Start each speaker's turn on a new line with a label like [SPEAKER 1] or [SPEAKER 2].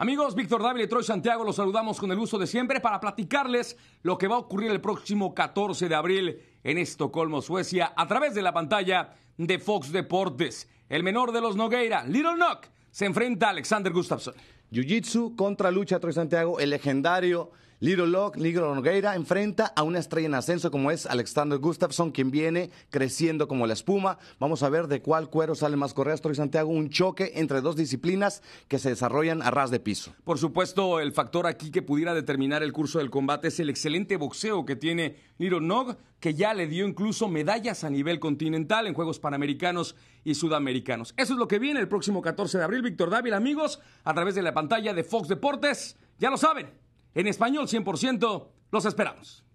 [SPEAKER 1] Amigos, Víctor Dávila y Troy Santiago, los saludamos con el uso de siempre para platicarles lo que va a ocurrir el próximo 14 de abril en Estocolmo, Suecia, a través de la pantalla de Fox Deportes. El menor de los Nogueira, Little Knock, se enfrenta a Alexander
[SPEAKER 2] Gustafsson. Jiu-Jitsu contra lucha, Troy Santiago, el legendario Little Log, Nigro Nogueira enfrenta a una estrella en ascenso como es Alexander Gustafsson, quien viene creciendo como la espuma. Vamos a ver de cuál cuero sale más Astro y Santiago, un choque entre dos disciplinas que se desarrollan a ras de piso.
[SPEAKER 1] Por supuesto, el factor aquí que pudiera determinar el curso del combate es el excelente boxeo que tiene Little Nog, que ya le dio incluso medallas a nivel continental en Juegos Panamericanos y Sudamericanos. Eso es lo que viene el próximo 14 de abril. Víctor Dávila, amigos,
[SPEAKER 3] a través de la pantalla de Fox Deportes. Ya lo saben, en español 100%. Los esperamos.